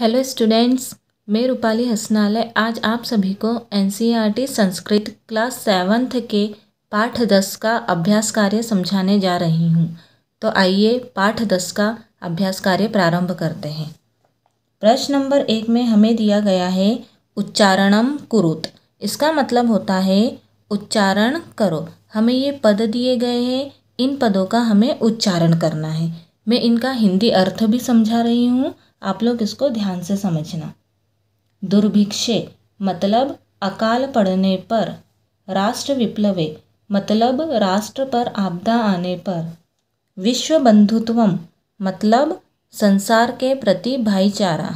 hello students मैं रूपाली हसनालय आज आप सभी को एन e संस्कृत क्लास सेवन्थ के पाठ दस का अभ्यास कार्य समझाने जा रही हूँ तो आइए पाठ दस का अभ्यास कार्य प्रारंभ करते हैं प्रश्न नंबर एक में हमें दिया गया है उच्चारणम कुरुत इसका मतलब होता है उच्चारण करो हमें ये पद दिए गए हैं इन पदों का हमें उच्चारण करना है मैं इनका हिंदी अर्थ भी समझा रही हूँ आप लोग इसको ध्यान से समझना दुर्भिक्षे मतलब अकाल पड़ने पर राष्ट्र विप्लवे मतलब राष्ट्र पर आपदा आने पर विश्व बंधुत्वम मतलब संसार के प्रति भाईचारा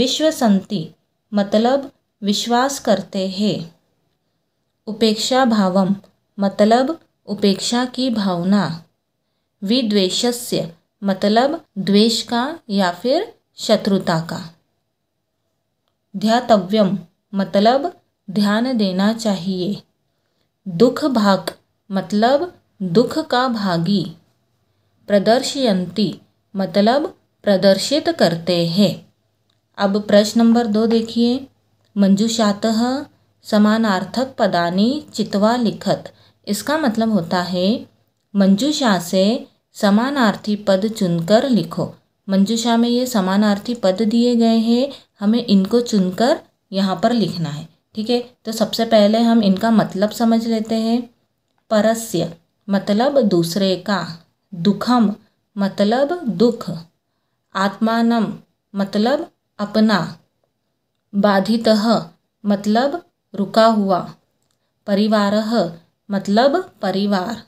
विश्व संति मतलब विश्वास करते हैं उपेक्षा भावम मतलब उपेक्षा की भावना विद्वेश मतलब द्वेष का या फिर शत्रुता का ध्यातव्यम मतलब ध्यान देना चाहिए दुख भाग मतलब दुख का भागी प्रदर्शयंती मतलब प्रदर्शित करते हैं अब प्रश्न नंबर दो देखिए मंजुषातः समानार्थक पदानी चितवा लिखत इसका मतलब होता है मंजुषा से समानार्थी पद चुनकर लिखो मंजुषा में ये समानार्थी पद दिए गए हैं हमें इनको चुनकर यहाँ पर लिखना है ठीक है तो सबसे पहले हम इनका मतलब समझ लेते हैं परस्य मतलब दूसरे का दुखम मतलब दुख आत्मानम मतलब अपना बाधित मतलब रुका हुआ परिवार मतलब परिवार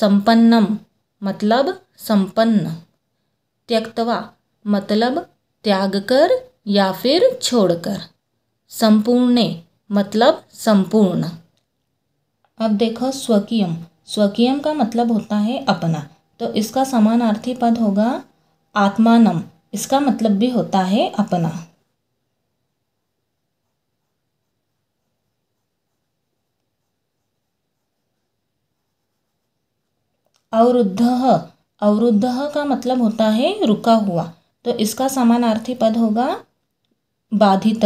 संपन्नम मतलब संपन्न त्यक्तवा मतलब त्याग कर या फिर छोड़कर संपूर्ण मतलब संपूर्ण अब देखो स्वकीयम स्वकीयम का मतलब होता है अपना तो इसका समानार्थी पद होगा आत्मानम इसका मतलब भी होता है अपना अवरुद्ध अवरुद्ध का मतलब होता है रुका हुआ तो इसका समानार्थी पद होगा बाधित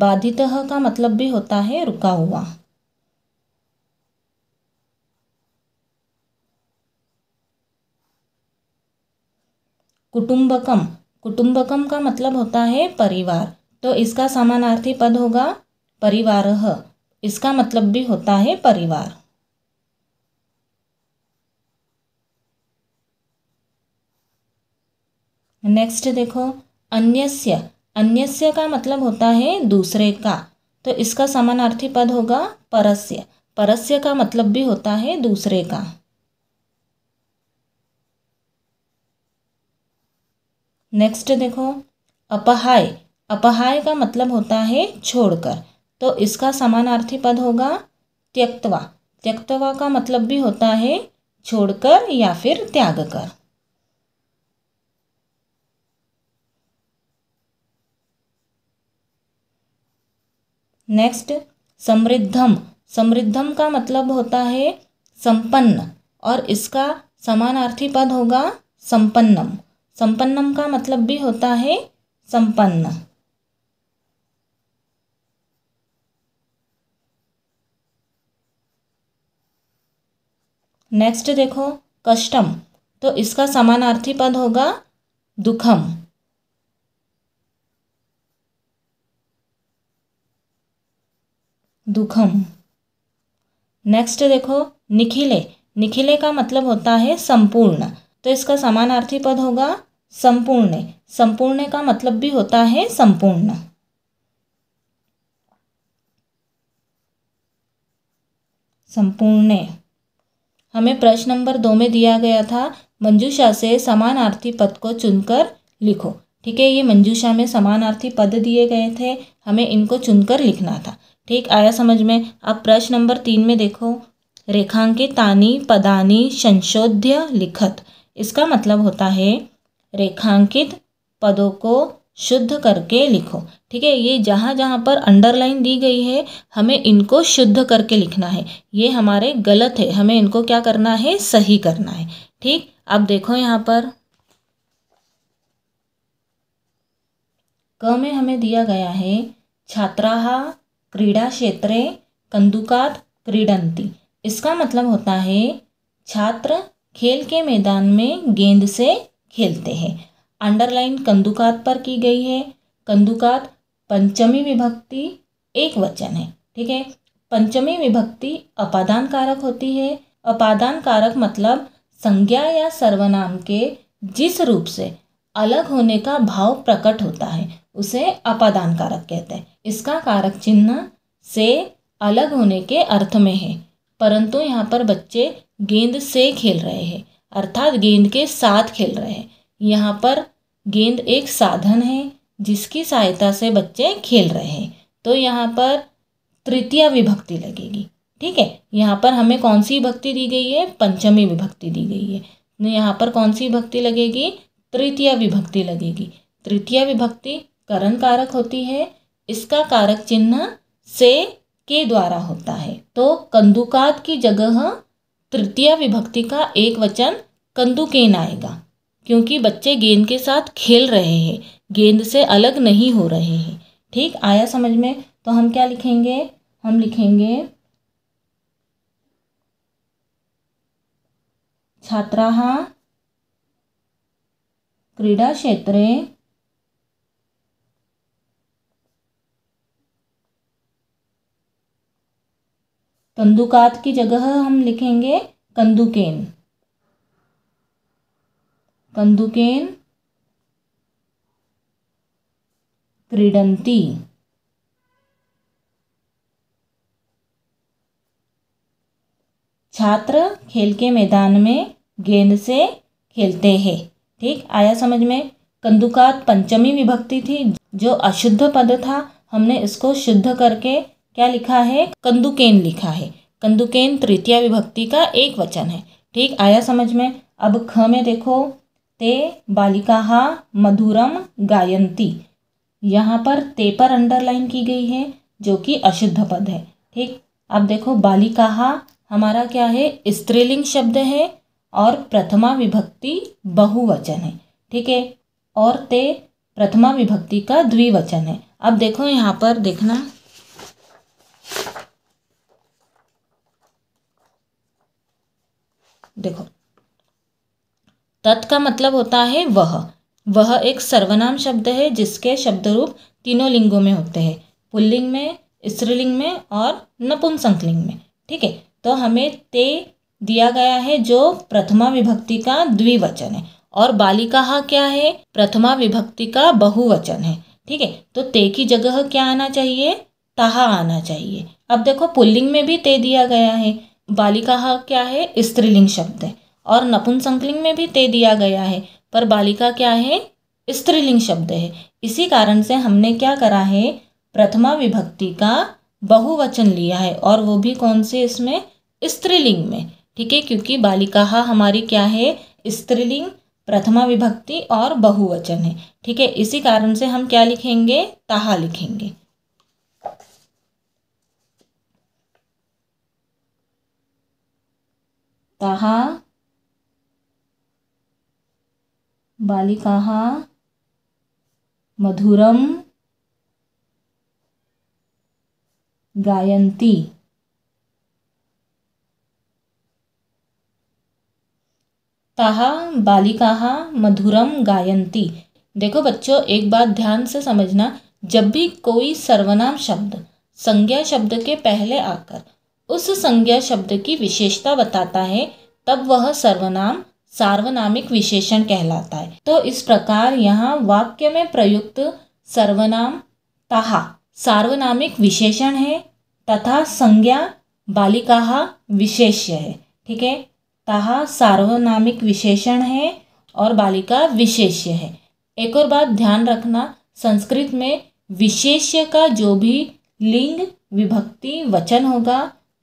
बाधित का मतलब भी होता है रुका हुआ कुटुंबकम कुटुंबकम का मतलब होता है परिवार तो इसका समानार्थी पद होगा परिवार इसका मतलब भी होता है परिवार नेक्स्ट देखो अन्यस्य अन्यस्य का मतलब होता है दूसरे का तो इसका समानार्थी पद होगा परस्य परस्य का मतलब भी होता है दूसरे का नेक्स्ट देखो अपहाय अपहाय का मतलब होता है छोड़कर तो इसका समानार्थी पद होगा त्यक्तवा त्यक्तवा का मतलब भी होता है छोड़कर या फिर त्याग कर नेक्स्ट समृद्धम समृद्धम का मतलब होता है संपन्न और इसका समानार्थी पद होगा संपन्नम संपन्नम का मतलब भी होता है संपन्न नेक्स्ट देखो कष्टम तो इसका समानार्थी पद होगा दुखम दुखम नेक्स्ट देखो निखिले निखिले का मतलब होता है संपूर्ण तो इसका समानार्थी पद होगा संपूर्ण संपूर्ण का मतलब भी होता है संपूर्ण संपूर्ण हमें प्रश्न नंबर दो में दिया गया था मंजूषा से समानार्थी पद को चुनकर लिखो ठीक है ये मंजूषा में समानार्थी पद दिए गए थे हमें इनको चुनकर लिखना था ठीक आया समझ में अब प्रश्न नंबर तीन में देखो रेखांकितानी पदानी संशोध्य लिखत इसका मतलब होता है रेखांकित पदों को शुद्ध करके लिखो ठीक है ये जहाँ जहाँ पर अंडरलाइन दी गई है हमें इनको शुद्ध करके लिखना है ये हमारे गलत है हमें इनको क्या करना है सही करना है ठीक अब देखो यहाँ पर क में हमें दिया गया है छात्राहा क्रीड़ा क्षेत्र कंदुकात क्रीडंती इसका मतलब होता है छात्र खेल के मैदान में गेंद से खेलते हैं अंडरलाइन कंदुकात पर की गई है कंदुकात पंचमी विभक्ति एक वचन है ठीक है पंचमी विभक्ति अपादान कारक होती है अपादान कारक मतलब संज्ञा या सर्वनाम के जिस रूप से अलग होने का भाव प्रकट होता है उसे अपादान कारक कहते हैं इसका कारक चिन्ह से अलग होने के अर्थ में है परंतु यहाँ पर बच्चे गेंद से खेल रहे हैं अर्थात गेंद के साथ खेल रहे हैं यहाँ पर गेंद एक साधन है जिसकी सहायता से बच्चे खेल रहे हैं तो यहाँ पर तृतीय विभक्ति लगेगी ठीक है यहाँ पर हमें कौन सी विभक्ति दी गई है पंचमी विभक्ति दी गई है तो यहाँ पर कौन सी विभक्ति लगेगी तृतीय विभक्ति लगेगी तृतीय विभक्ति करण कारक होती है इसका कारक चिन्ह से के द्वारा होता है तो कंदुकात की जगह तृतीय विभक्ति का एक वचन कंदुकेन आएगा क्योंकि बच्चे गेंद के साथ खेल रहे हैं गेंद से अलग नहीं हो रहे हैं ठीक आया समझ में तो हम क्या लिखेंगे हम लिखेंगे छात्रा क्रीड़ा क्षेत्र कंदुकात की जगह हम लिखेंगे कंदुकेन कंदुकेन क्रीडंती छात्र खेल के मैदान में गेंद से खेलते हैं ठीक आया समझ में कंदुकात पंचमी विभक्ति थी जो अशुद्ध पद था हमने इसको शुद्ध करके क्या लिखा है कंदुकेन लिखा है कंदुकेन तृतीय विभक्ति का एक वचन है ठीक आया समझ में अब ख में देखो ते बालिका मधुरम गायंती यहाँ पर ते पर अंडरलाइन की गई है जो कि अशुद्ध पद है ठीक अब देखो बालिका हमारा क्या है स्त्रीलिंग शब्द है और प्रथमा विभक्ति बहुवचन है ठीक है और ते प्रथमा विभक्ति का द्विवचन है अब देखो यहाँ पर देखना देखो तत् का मतलब होता है वह वह एक सर्वनाम शब्द है जिसके शब्द रूप तीनों लिंगों में होते हैं पुल्लिंग में स्त्रीलिंग में और नपुंसकलिंग में ठीक है तो हमें ते दिया गया है जो प्रथमा विभक्ति का द्विवचन है और बालिका क्या है प्रथमा विभक्ति का बहुवचन है ठीक है तो ते की जगह क्या आना चाहिए ताहा आना चाहिए अब देखो पुल्लिंग में भी ते दिया गया है बालिका क्या है स्त्रीलिंग शब्द है और नपुंसकलिंग में भी ते दिया गया है पर बालिका क्या है स्त्रीलिंग शब्द है इसी कारण से हमने क्या करा है प्रथमा विभक्ति का बहुवचन लिया है और वो भी कौन से इसमें स्त्रीलिंग में ठीक है क्योंकि बालिका हमारी क्या है स्त्रीलिंग प्रथमा विभक्ति और बहुवचन है ठीक है इसी कारण से हम क्या लिखेंगे ताहा लिखेंगे ताः बालिका मधुरं गायन्ति ताः बालिका मधुरम गायन्ति देखो बच्चों एक बात ध्यान से समझना जब भी कोई सर्वनाम शब्द संज्ञा शब्द के पहले आकर उस संज्ञा शब्द की विशेषता बताता है तब वह सर्वनाम सार्वनामिक विशेषण कहलाता है तो इस प्रकार यहाँ वाक्य में प्रयुक्त सर्वनाम ताहा सार्वनामिक विशेषण है तथा संज्ञा बालिका विशेष्य है ठीक है ताहा सार्वनामिक विशेषण है और बालिका विशेष्य है एक और बात ध्यान रखना संस्कृत में विशेष्य का जो भी लिंग विभक्ति वचन होगा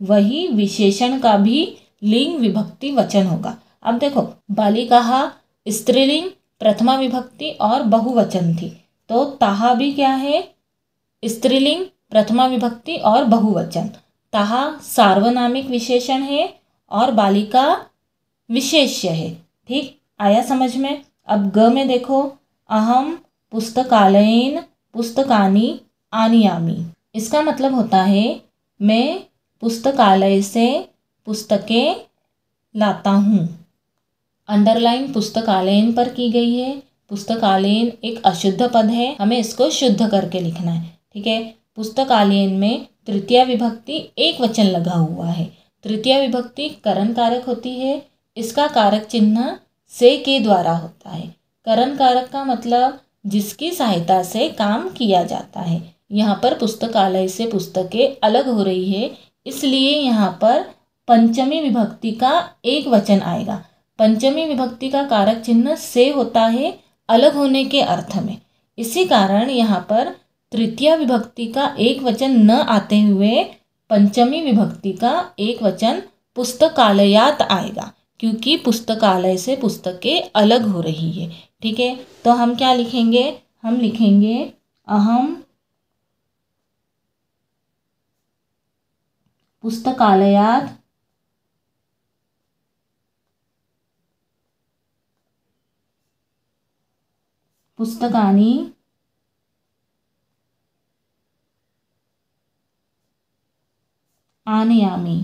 वही विशेषण का भी लिंग विभक्ति वचन होगा अब देखो बालिका स्त्रीलिंग प्रथमा विभक्ति और बहुवचन थी तो ताहा भी क्या है स्त्रीलिंग प्रथमा विभक्ति और बहुवचन ताहा सार्वनामिक विशेषण है और बालिका विशेष्य है ठीक आया समझ में अब ग में देखो अहम पुस्तकालयन पुस्तकानी आनियामी इसका मतलब होता है मैं पुस्तकालय से पुस्तकें लाता हूँ अंडरलाइन पुस्तकालयन पर की गई है पुस्तकालयन एक अशुद्ध पद है हमें इसको शुद्ध करके लिखना है ठीक है पुस्तकालयन में तृतीय विभक्ति एक वचन लगा हुआ है तृतीय विभक्ति करण कारक होती है इसका कारक चिन्ह से के द्वारा होता है करण कारक का मतलब जिसकी सहायता से काम किया जाता है यहाँ पर पुस्तकालय से पुस्तकें अलग हो रही है इसलिए यहाँ पर पंचमी विभक्ति का एक वचन आएगा पंचमी विभक्ति का कारक चिन्ह से होता है अलग होने के अर्थ में इसी कारण यहाँ पर तृतीय विभक्ति का एक वचन न आते हुए पंचमी विभक्ति का एक वचन पुस्तकालयात आएगा क्योंकि पुस्तकालय से पुस्तकें अलग हो रही है ठीक है तो हम क्या लिखेंगे हम लिखेंगे अहम पुस्तकालयात पुस्तकानी आनयामी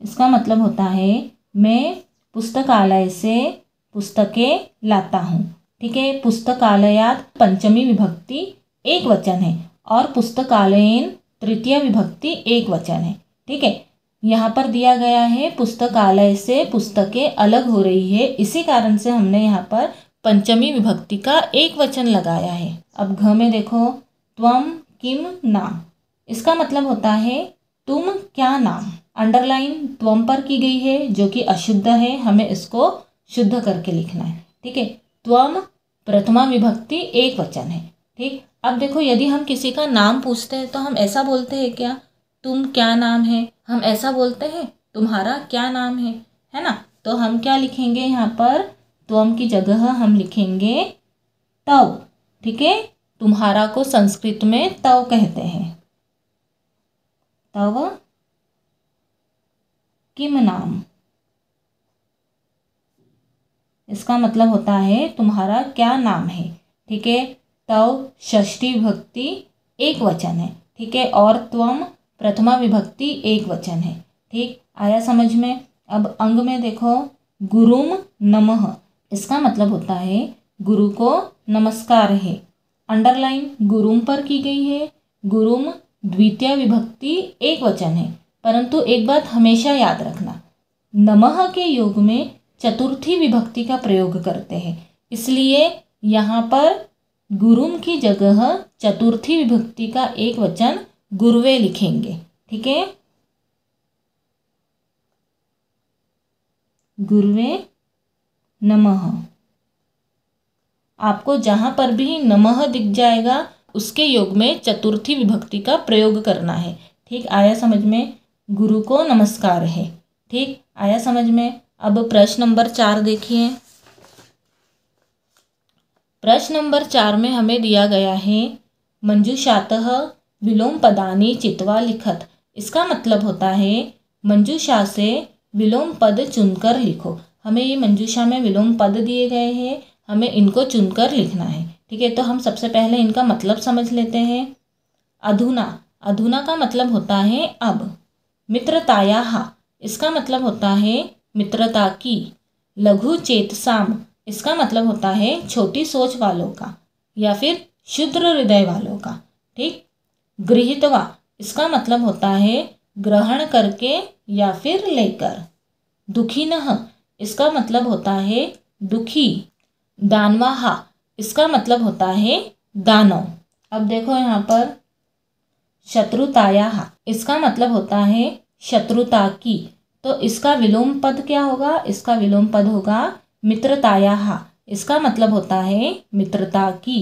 इसका मतलब होता है मैं पुस्तकालय से पुस्तकें लाता हूँ ठीक है पुस्तकालयात पंचमी विभक्ति एक वचन है और पुस्तकालयन तृतीय विभक्ति एक वचन है ठीक है यहाँ पर दिया गया है पुस्तकालय से पुस्तकें अलग हो रही है इसी कारण से हमने यहाँ पर पंचमी विभक्ति का एक वचन लगाया है अब घ में देखो त्वम किम नाम इसका मतलब होता है तुम क्या नाम अंडरलाइन त्वम पर की गई है जो कि अशुद्ध है हमें इसको शुद्ध करके लिखना है ठीक है त्वम प्रथमा विभक्ति एक वचन है ठीक अब देखो यदि हम किसी का नाम पूछते हैं तो हम ऐसा बोलते हैं क्या तुम क्या नाम है हम ऐसा बोलते हैं तुम्हारा क्या नाम है है ना तो हम क्या लिखेंगे यहाँ पर त्वम की जगह हम लिखेंगे तव ठीक है तुम्हारा को संस्कृत में तव कहते हैं तव किम नाम इसका मतलब होता है तुम्हारा क्या नाम है ठीक है तव षष्ठी विभक्ति एक वचन है ठीक है और त्वम प्रथमा विभक्ति एक वचन है ठीक आया समझ में अब अंग में देखो गुरुम नमः इसका मतलब होता है गुरु को नमस्कार है अंडरलाइन गुरुम पर की गई है गुरुम द्वितीय विभक्ति एक वचन है परंतु एक बात हमेशा याद रखना नमः के योग में चतुर्थी विभक्ति का प्रयोग करते हैं इसलिए यहाँ पर गुरुम की जगह चतुर्थी विभक्ति का एक वचन गुरुवे लिखेंगे ठीक है गुरुवे नमः आपको जहां पर भी नमः दिख जाएगा उसके योग में चतुर्थी विभक्ति का प्रयोग करना है ठीक आया समझ में गुरु को नमस्कार है ठीक आया समझ में अब प्रश्न नंबर चार देखिए प्रश्न नंबर चार में हमें दिया गया है मंजू शातः विलोम पदानी चितवा लिखत इसका मतलब होता है मंजूषा से विलोम पद चुनकर लिखो हमें ये मंजूषा में विलोम पद दिए गए हैं हमें इनको चुनकर लिखना है ठीक है तो हम सबसे पहले इनका मतलब समझ लेते हैं अधुना अधुना का मतलब होता है अब मित्रताया इसका मतलब होता है मित्रता की लघु चेतसाम इसका मतलब होता है छोटी सोच वालों का या फिर शुद्र हृदय वालों का ठीक गृहितवा इसका मतलब होता है ग्रहण करके या फिर लेकर दुखी नह इसका मतलब होता है दुखी दानवाहा इसका मतलब होता है दानव अब देखो यहाँ पर शत्रुताया इसका मतलब होता है शत्रुता की तो इसका विलोम पद क्या होगा इसका विलोम पद होगा मित्रताया इसका मतलब होता है मित्रता की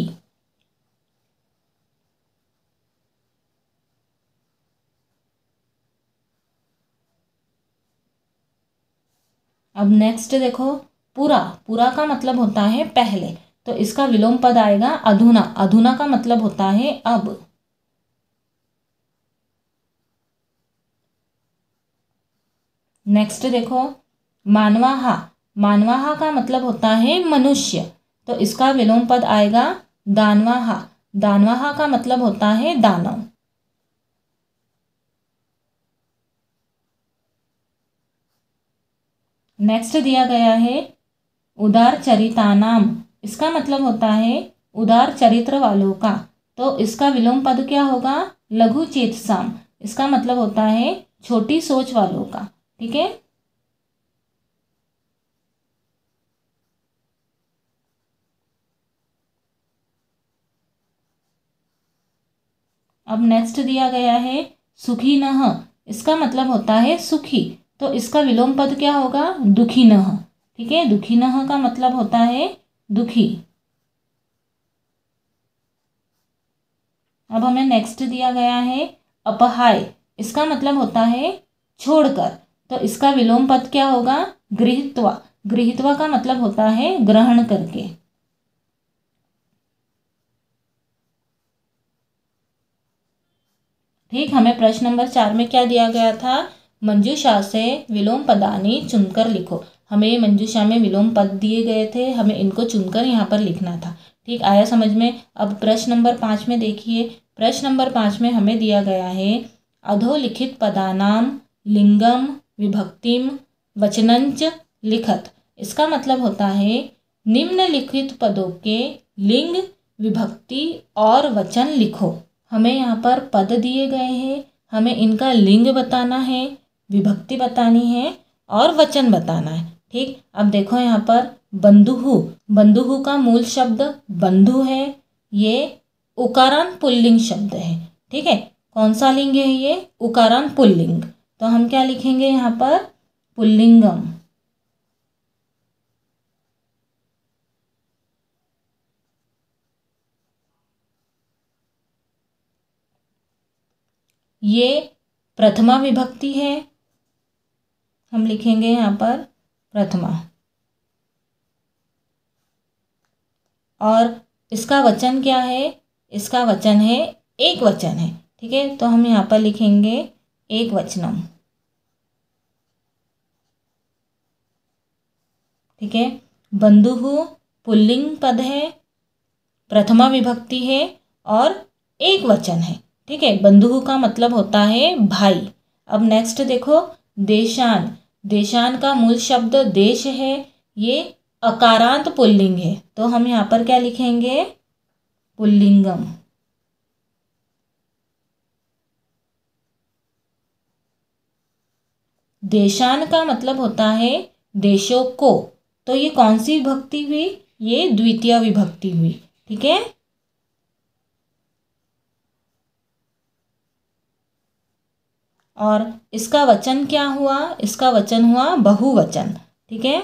अब नेक्स्ट देखो पूरा पूरा का मतलब होता है पहले तो इसका विलोम पद आएगा अधूना अधूना का मतलब होता है अब नेक्स्ट देखो मानवा हा मानवाहा का मतलब होता है मनुष्य तो इसका विलोम पद आएगा दानवाहा दानवाहा का मतलब होता है दानव नेक्स्ट दिया गया है उदार चरितानाम इसका मतलब होता है उदार चरित्र वालों का तो इसका विलोम पद क्या होगा लघु चेतसाम इसका मतलब होता है छोटी सोच वालों का ठीक है अब नेक्स्ट दिया गया है सुखी न इसका मतलब होता है सुखी तो इसका विलोम पद क्या होगा दुखी न ठीक है दुखी न का मतलब होता है दुखी अब हमें नेक्स्ट दिया गया है अपहाय इसका मतलब होता है छोड़कर तो इसका विलोम पद क्या होगा गृहित्वा गृहित्वा का मतलब होता है ग्रहण करके ठीक हमें प्रश्न नंबर चार में क्या दिया गया था मंजूषा से विलोम पदानी चुनकर लिखो हमें मंजूषा में विलोम पद दिए गए थे हमें इनको चुनकर यहाँ पर लिखना था ठीक आया समझ में अब प्रश्न नंबर पाँच में देखिए प्रश्न नंबर पाँच में हमें दिया गया है अधोलिखित पदानाम लिंगम विभक्तिम वचनंच लिखत इसका मतलब होता है निम्नलिखित पदों के लिंग विभक्ति और वचन लिखो हमें यहाँ पर पद दिए गए हैं हमें इनका लिंग बताना है विभक्ति बतानी है और वचन बताना है ठीक अब देखो यहाँ पर बंधुहु बंधु का मूल शब्द बंधु है ये उकारान पुल्लिंग शब्द है ठीक है कौन सा लिंग है ये उकारान पुल्लिंग तो हम क्या लिखेंगे यहाँ पर पुल्लिंगम ये प्रथमा विभक्ति है हम लिखेंगे यहाँ पर प्रथमा और इसका वचन क्या है इसका वचन है एक वचन है ठीक है तो हम यहाँ पर लिखेंगे एक वचनम ठीक है बंधु पुल्लिंग पद है प्रथमा विभक्ति है और एक वचन है ठीक है बंधु का मतलब होता है भाई अब नेक्स्ट देखो देशान देशान का मूल शब्द देश है ये अकारांत पुल्लिंग है तो हम यहाँ पर क्या लिखेंगे पुल्लिंगम देशान का मतलब होता है देशों को तो ये कौन सी विभक्ति हुई ये द्वितीय विभक्ति हुई ठीक है और इसका वचन क्या हुआ इसका वचन हुआ बहुवचन ठीक है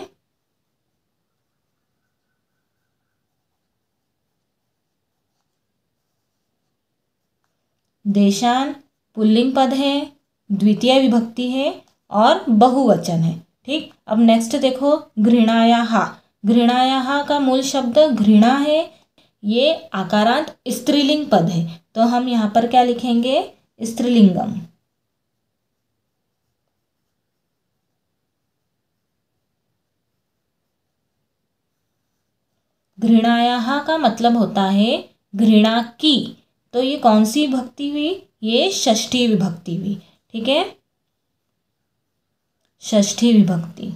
देशान पुल्लिंग पद है द्वितीय विभक्ति है और बहुवचन है ठीक अब नेक्स्ट देखो घृणाया घृणाया का मूल शब्द घृणा है ये आकारांत स्त्रीलिंग पद है तो हम यहाँ पर क्या लिखेंगे स्त्रीलिंगम घृणाया का मतलब होता है घृणा की तो ये कौन सी विभक्ति हुई ये षष्ठी विभक्ति हुई ठीक है षष्ठी विभक्ति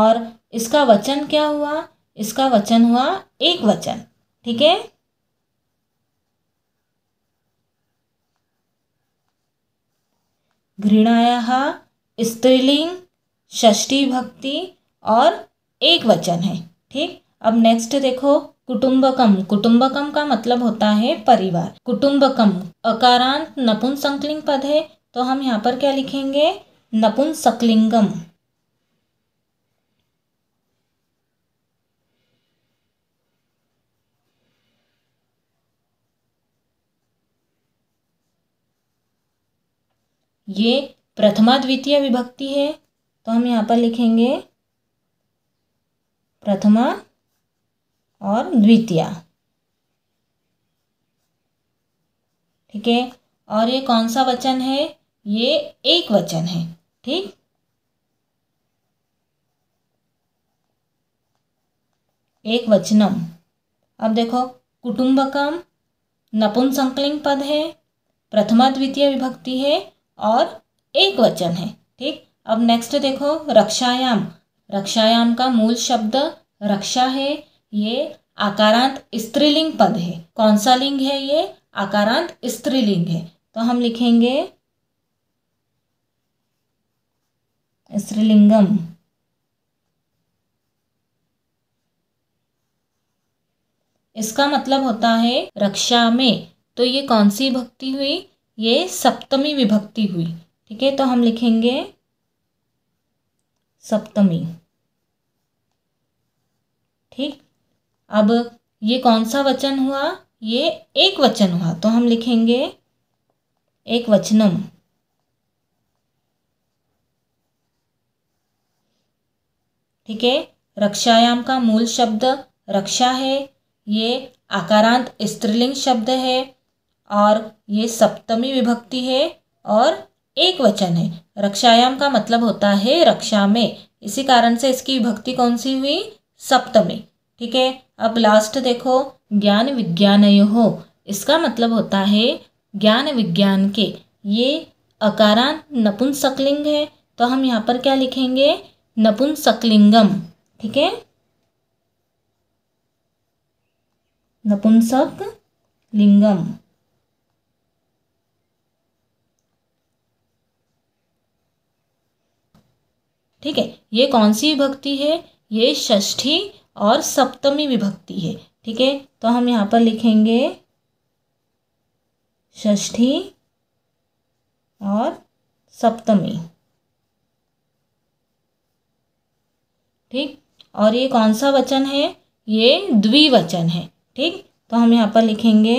और इसका वचन क्या हुआ इसका वचन हुआ एक वचन ठीक है घृणाया स्त्रीलिंग षष्ठी भक्ति और एक वचन है ठीक अब नेक्स्ट देखो कुटुंबकम कुटुंबकम का मतलब होता है परिवार कुटुंबकम अकारांत नपुन संकलिंग पद है तो हम यहाँ पर क्या लिखेंगे सकलिंगम ये प्रथमा द्वितीय विभक्ति है तो हम यहाँ पर लिखेंगे प्रथमा और द्वितीय ठीक है और ये कौन सा वचन है ये एक वचन है ठीक एक वचनम अब देखो कुटुंबकम नपुंसकलिंग पद है प्रथमा द्वितीय विभक्ति है और एक वचन है ठीक अब नेक्स्ट देखो रक्षायाम रक्षायाम का मूल शब्द रक्षा है ये आकारांत स्त्रीलिंग पद है कौन सा लिंग है ये आकारांत स्त्रीलिंग है तो हम लिखेंगे स्त्रीलिंगम इसका मतलब होता है रक्षा में तो ये कौन सी भक्ति हुई ये सप्तमी विभक्ति हुई ठीक है तो हम लिखेंगे सप्तमी ठीक अब ये कौन सा वचन हुआ ये एक वचन हुआ तो हम लिखेंगे एक वचनम ठीक है रक्षायाम का मूल शब्द रक्षा है ये आकारांत स्त्रीलिंग शब्द है और ये सप्तमी विभक्ति है और एक वचन है रक्षायाम का मतलब होता है रक्षा में इसी कारण से इसकी विभक्ति कौन सी हुई सप्तमी ठीक है अब लास्ट देखो ज्ञान विज्ञान यो इसका मतलब होता है ज्ञान विज्ञान के ये अकारांत नपुंसकलिंग है तो हम यहाँ पर क्या लिखेंगे नपुंसकलिंगम ठीक है नपुंसक लिंगम ठीक है ये कौन सी भक्ति है ये षष्ठी और सप्तमी विभक्ति है ठीक है तो हम यहाँ पर लिखेंगे षष्ठी और सप्तमी ठीक और ये कौन सा वचन है ये द्विवचन है ठीक तो हम यहाँ पर लिखेंगे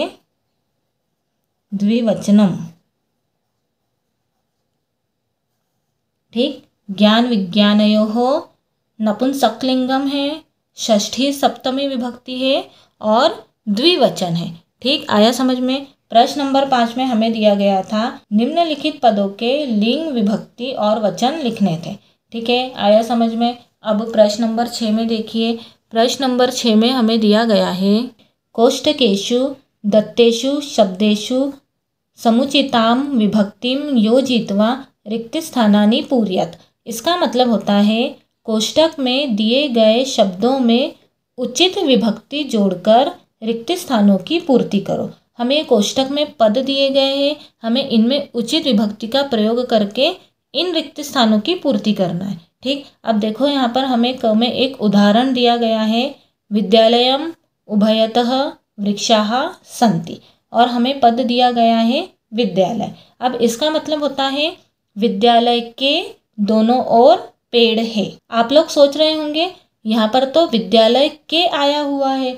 द्विवचनम ठीक ज्ञान विज्ञान हो नपुंसकलिंगम है षष्ठी सप्तमी विभक्ति है और द्विवचन है ठीक आया समझ में प्रश्न नंबर पाँच में हमें दिया गया था निम्नलिखित पदों के लिंग विभक्ति और वचन लिखने थे ठीक है आया समझ में अब प्रश्न नंबर छः में देखिए प्रश्न नंबर छः में हमें दिया गया है कोष्ठकेशु दत्तेषु शब्देशु समुचिताम विभक्तिम योजित्वा रिक्त स्थानानी पूर्यत इसका मतलब होता है कोष्टक में दिए गए शब्दों में उचित विभक्ति जोड़कर रिक्त स्थानों की पूर्ति करो हमें कोष्टक में पद दिए गए हैं हमें इनमें उचित विभक्ति का प्रयोग करके इन रिक्त स्थानों की पूर्ति करना है ठीक अब देखो यहाँ पर हमें क में एक उदाहरण दिया गया है विद्यालयम उभयतः वृक्षा संति और हमें पद दिया गया है विद्यालय अब इसका मतलब होता है विद्यालय के दोनों ओर पेड़ है आप लोग सोच रहे होंगे यहाँ पर तो विद्यालय के आया हुआ है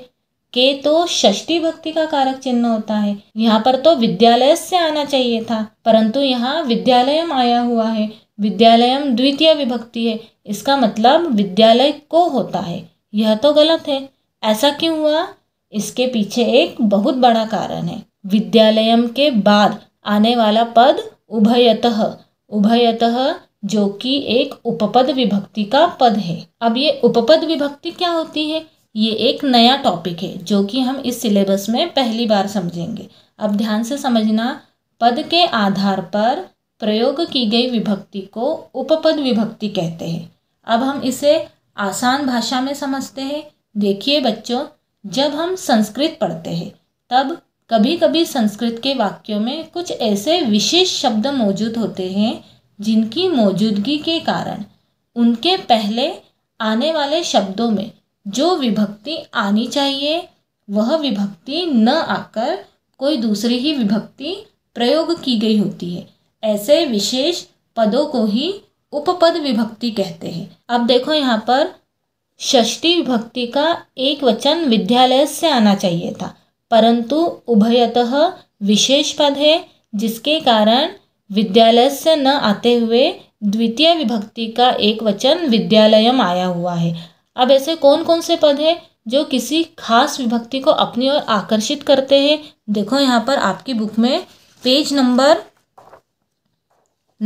के तो षष्टी भक्ति का कारक चिन्ह होता है यहाँ पर तो विद्यालय से आना चाहिए था परंतु यहाँ विद्यालयम आया हुआ है विद्यालयम द्वितीय विभक्ति है इसका मतलब विद्यालय को होता है यह तो गलत है ऐसा क्यों हुआ इसके पीछे एक बहुत बड़ा कारण है विद्यालयम के बाद आने वाला पद उभयतः उभयतः जो कि एक उपपद विभक्ति का पद है अब ये उपपद विभक्ति क्या होती है ये एक नया टॉपिक है जो कि हम इस सिलेबस में पहली बार समझेंगे अब ध्यान से समझना पद के आधार पर प्रयोग की गई विभक्ति को उपपद विभक्ति कहते हैं अब हम इसे आसान भाषा में समझते हैं देखिए बच्चों जब हम संस्कृत पढ़ते हैं तब कभी कभी संस्कृत के वाक्यों में कुछ ऐसे विशेष शब्द मौजूद होते हैं जिनकी मौजूदगी के कारण उनके पहले आने वाले शब्दों में जो विभक्ति आनी चाहिए वह विभक्ति न आकर कोई दूसरी ही विभक्ति प्रयोग की गई होती है ऐसे विशेष पदों को ही उपपद विभक्ति कहते हैं अब देखो यहाँ पर षष्टी विभक्ति का एक वचन विद्यालय से आना चाहिए था परंतु उभयतः विशेष पद है जिसके कारण विद्यालय से न आते हुए द्वितीय विभक्ति का एक वचन विद्यालयम आया हुआ है अब ऐसे कौन कौन से पद हैं जो किसी खास विभक्ति को अपनी ओर आकर्षित करते हैं देखो यहाँ पर आपकी बुक में पेज नंबर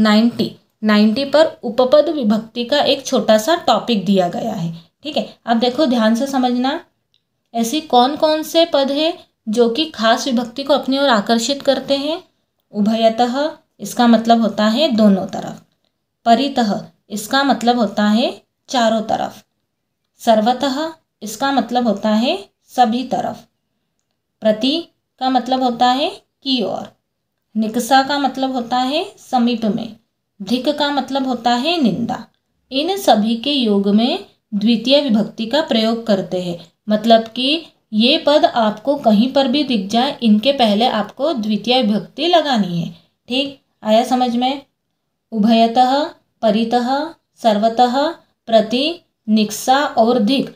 नाइन्टी नाइन्टी पर उपपद विभक्ति का एक छोटा सा टॉपिक दिया गया है ठीक है अब देखो ध्यान से समझना ऐसी कौन कौन से पद हैं जो कि खास विभक्ति को अपनी ओर आकर्षित करते हैं उभयतः इसका मतलब होता है दोनों तरफ परितः इसका मतलब होता है चारों तरफ सर्वतः इसका मतलब होता है सभी तरफ प्रति का मतलब होता है की ओर निकसा का मतलब होता है समीप में धिक का मतलब होता है निंदा इन सभी के योग में द्वितीय विभक्ति का प्रयोग करते हैं मतलब कि ये पद आपको कहीं पर भी दिख जाए इनके पहले आपको द्वितीय विभक्ति लगानी है ठीक आया समझ में उभयतः परितः सर्वतः प्रति निक्सा और दिग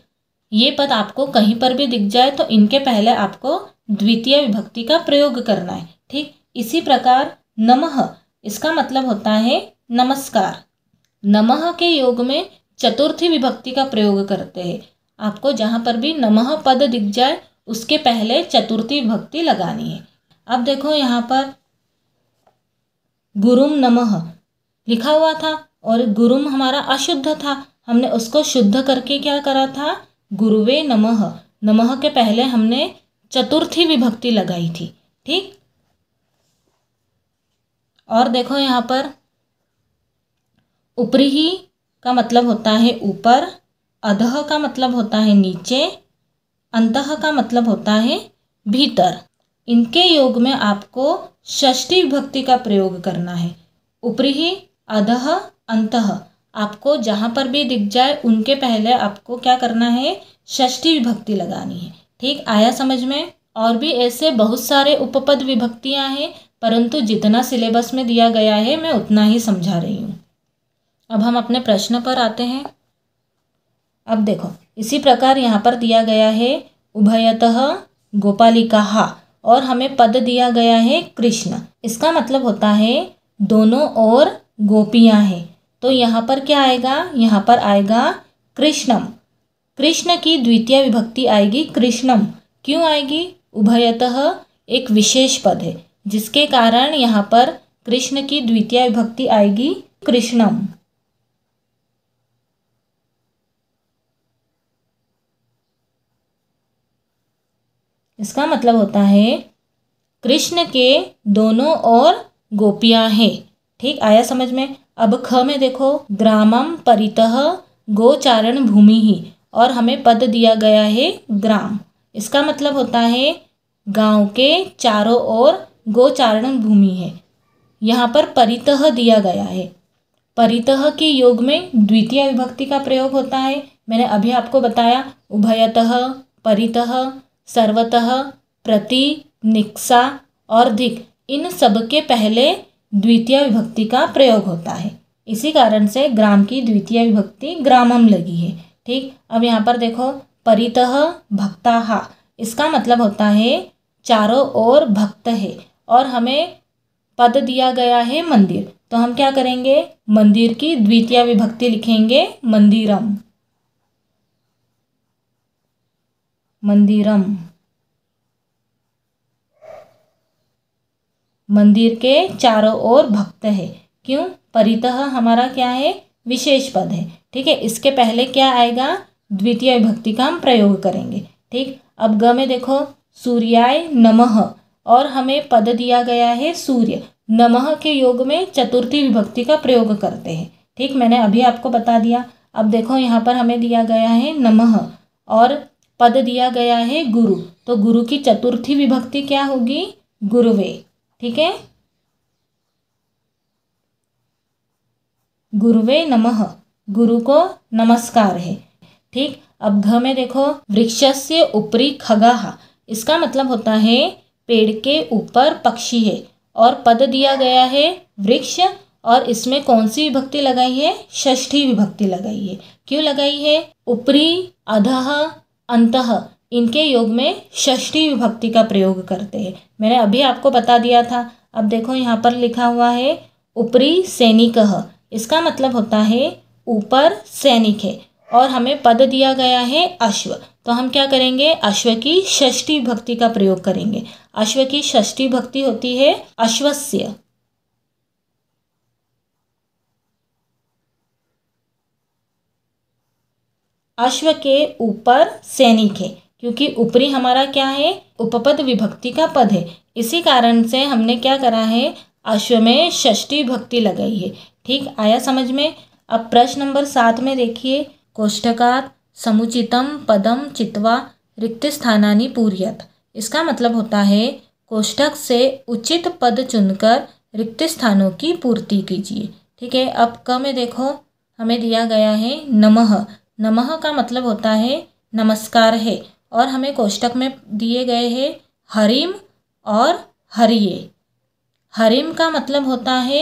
ये पद आपको कहीं पर भी दिख जाए तो इनके पहले आपको द्वितीय विभक्ति का प्रयोग करना है ठीक इसी प्रकार नमः इसका मतलब होता है नमस्कार नमः के योग में चतुर्थी विभक्ति का प्रयोग करते हैं आपको जहाँ पर भी नमः पद दिख जाए उसके पहले चतुर्थी विभक्ति लगानी है अब देखो यहाँ पर गुरुम नमः लिखा हुआ था और गुरुम हमारा अशुद्ध था हमने उसको शुद्ध करके क्या करा था गुरुवे नमः नमः के पहले हमने चतुर्थी विभक्ति लगाई थी ठीक और देखो यहाँ पर ऊपरी ही का मतलब होता है ऊपर अधह का मतलब होता है नीचे अंतह का मतलब होता है भीतर इनके योग में आपको षष्ठी विभक्ति का प्रयोग करना है ऊपरी ही अध अंत आपको जहाँ पर भी दिख जाए उनके पहले आपको क्या करना है षष्ठी विभक्ति लगानी है ठीक आया समझ में और भी ऐसे बहुत सारे उपपद विभक्तियाँ हैं परंतु जितना सिलेबस में दिया गया है मैं उतना ही समझा रही हूँ अब हम अपने प्रश्न पर आते हैं अब देखो इसी प्रकार यहाँ पर दिया गया है उभयतः गोपालिका और हमें पद दिया गया है कृष्ण इसका मतलब होता है दोनों और गोपियाँ हैं तो यहाँ पर क्या आएगा यहाँ पर आएगा कृष्णम कृष्ण की द्वितीय विभक्ति आएगी कृष्णम क्यों आएगी उभयतः एक विशेष पद है जिसके कारण यहाँ पर कृष्ण की द्वितीय विभक्ति आएगी कृष्णम इसका मतलब होता है कृष्ण के दोनों और गोपियां हैं ठीक आया समझ में अब ख में देखो ग्रामम परितः गोचारण भूमि ही और हमें पद दिया गया है ग्राम इसका मतलब होता है गांव के चारों ओर गोचारण भूमि है यहाँ पर परितः दिया गया है परितः के योग में द्वितीय विभक्ति का प्रयोग होता है मैंने अभी आपको बताया उभयतः परितः सर्वतः प्रति निक्सा और धिक इन सब के पहले द्वितीय विभक्ति का प्रयोग होता है इसी कारण से ग्राम की द्वितीय विभक्ति ग्रामम लगी है ठीक अब यहाँ पर देखो परितः हा इसका मतलब होता है चारों ओर भक्त है और हमें पद दिया गया है मंदिर तो हम क्या करेंगे मंदिर की द्वितीय विभक्ति लिखेंगे मंदिरम मंदिरम मंदिर के चारों ओर भक्त है क्यों परितः हमारा क्या है विशेष पद है ठीक है इसके पहले क्या आएगा द्वितीय भक्ति का हम प्रयोग करेंगे ठीक अब ग में देखो सूर्याय नमः और हमें पद दिया गया है सूर्य नमः के योग में चतुर्थी विभक्ति का प्रयोग करते हैं ठीक मैंने अभी आपको बता दिया अब देखो यहाँ पर हमें दिया गया है नमः और पद दिया गया है गुरु तो गुरु की चतुर्थी विभक्ति क्या होगी गुरुवे ठीक है गुरुवे नमः गुरु को नमस्कार है ठीक अब घ में देखो वृक्ष से ऊपरी खगाहा इसका मतलब होता है पेड़ के ऊपर पक्षी है और पद दिया गया है वृक्ष और इसमें कौन सी विभक्ति लगाई है षष्ठी विभक्ति लगाई है क्यों लगाई है ऊपरी अधः अंतः इनके योग में षष्ठी विभक्ति का प्रयोग करते हैं मैंने अभी आपको बता दिया था अब देखो यहाँ पर लिखा हुआ है ऊपरी सैनिक इसका मतलब होता है ऊपर सैनिक है और हमें पद दिया गया है अश्व तो हम क्या करेंगे अश्व की षष्ठी भक्ति का प्रयोग करेंगे अश्व की षष्ठी भक्ति होती है अश्वस्य अश्व के ऊपर सैनिक है क्योंकि ऊपरी हमारा क्या है उपपद विभक्ति का पद है इसी कारण से हमने क्या करा है अश्व में षष्टी विभक्ति लगाई है ठीक आया समझ में अब प्रश्न नंबर सात में देखिए कोष्ठकार समुचितम पदम चित्वा रिक्त स्थानानि पूर्यत इसका मतलब होता है कोष्ठक से उचित पद चुनकर रिक्त स्थानों की पूर्ति कीजिए ठीक है अब क में देखो हमें दिया गया है नमः नमः का मतलब होता है नमस्कार है और हमें कोष्टक में दिए गए हैं हरिम और हरिये हरिम का मतलब होता है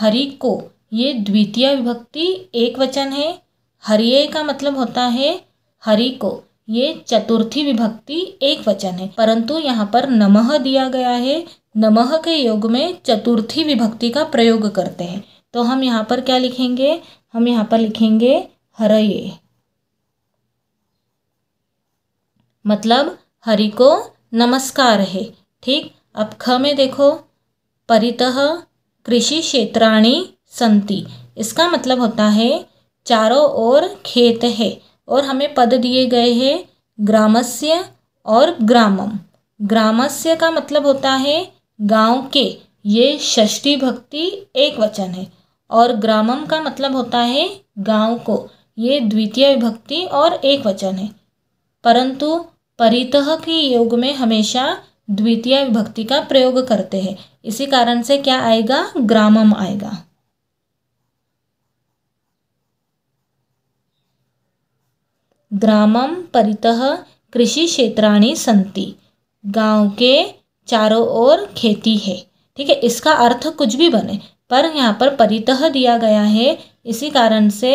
हरि को ये द्वितीय विभक्ति एक वचन है हरिये का मतलब होता है हरि को ये चतुर्थी विभक्ति एक वचन है परंतु यहाँ पर नमः दिया गया है नमः के योग में चतुर्थी विभक्ति का प्रयोग करते हैं तो हम यहाँ पर क्या लिखेंगे हम यहाँ पर लिखेंगे हरये मतलब हरि को नमस्कार है ठीक अब ख में देखो परितः कृषि क्षेत्राणी संति इसका मतलब होता है चारों ओर खेत है और हमें पद दिए गए हैं ग्रामस्य और ग्रामम ग्रामस्य का मतलब होता है गांव के ये षष्ठी भक्ति एक वचन है और ग्रामम का मतलब होता है गांव को ये द्वितीय विभक्ति और एक वचन है परंतु परितह के योग में हमेशा द्वितीय विभक्ति का प्रयोग करते हैं इसी कारण से क्या आएगा ग्रामम आएगा ग्रामम परित कृषि क्षेत्राणी संति गांव के चारों ओर खेती है ठीक है इसका अर्थ कुछ भी बने पर यहाँ पर परितह दिया गया है इसी कारण से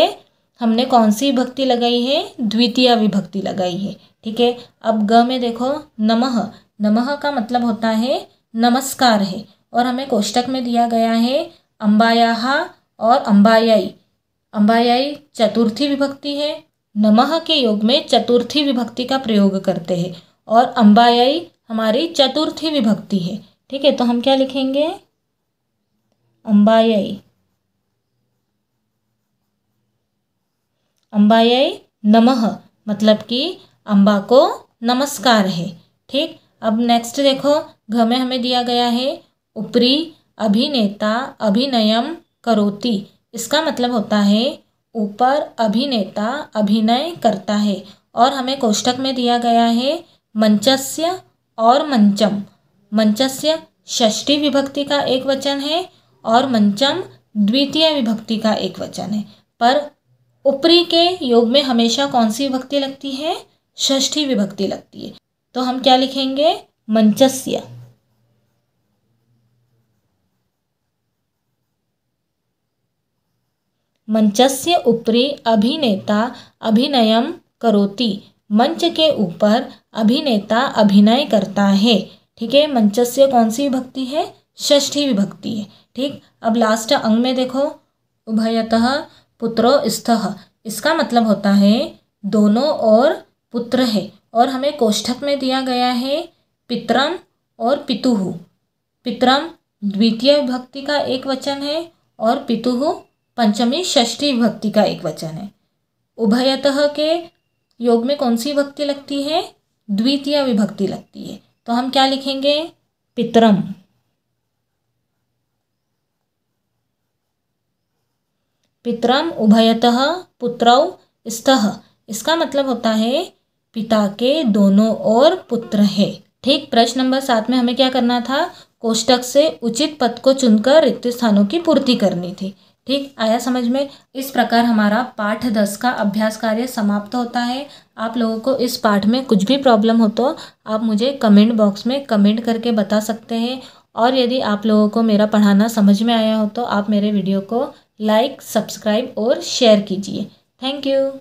हमने कौन सी विभक्ति लगाई है द्वितीय विभक्ति लगाई है ठीक है अब ग में देखो नमः नमः का मतलब होता है नमस्कार है और हमें कोष्टक में दिया गया है अम्बाया और अम्बायाई अम्बायाई चतुर्थी विभक्ति है नमः के योग में चतुर्थी विभक्ति का प्रयोग करते हैं और अम्बायाई हमारी चतुर्थी विभक्ति है ठीक है तो हम क्या लिखेंगे अम्बायाई अम्बायाई नमः मतलब कि अम्बा को नमस्कार है ठीक अब नेक्स्ट देखो घ में हमें दिया गया है ऊपरी अभिनेता अभिनयम करोति इसका मतलब होता है ऊपर अभिनेता अभिनय करता है और हमें कोष्टक में दिया गया है मंचस्य और मंचम मंचस्य षष्ठी विभक्ति का एक वचन है और मंचम द्वितीय विभक्ति का एक वचन है पर ऊपरी के योग में हमेशा कौन सी विभक्ति लगती है षष्ठी विभक्ति लगती है तो हम क्या लिखेंगे मंचस्य मंचस्य ऊपरी अभिनेता अभिनयम करोति मंच के ऊपर अभिनेता अभिनय करता है ठीक है मंचस्य कौन सी विभक्ति है षष्ठी विभक्ति है ठीक अब लास्ट अंग में देखो उभयतः पुत्रो स्थ इसका मतलब होता है दोनों और पुत्र है और हमें कोष्ठक में दिया गया है पितरम और पितुहु पितरम द्वितीय विभक्ति का एक वचन है और पितुहु पंचमी षष्ठी विभक्ति का एक वचन है उभयतः के योग में कौन सी विभक्ति लगती है द्वितीय विभक्ति लगती है तो हम क्या लिखेंगे पितरम पितरम उभयतः पुत्रौ स्तः इसका मतलब होता है पिता के दोनों और पुत्र है ठीक प्रश्न नंबर सात में हमें क्या करना था कोष्टक से उचित पद को चुनकर रिक्त स्थानों की पूर्ति करनी थी ठीक आया समझ में इस प्रकार हमारा पाठ दस का अभ्यास कार्य समाप्त होता है आप लोगों को इस पाठ में कुछ भी प्रॉब्लम हो तो आप मुझे कमेंट बॉक्स में कमेंट करके बता सकते हैं और यदि आप लोगों को मेरा पढ़ाना समझ में आया हो तो आप मेरे वीडियो को लाइक सब्सक्राइब और शेयर कीजिए थैंक यू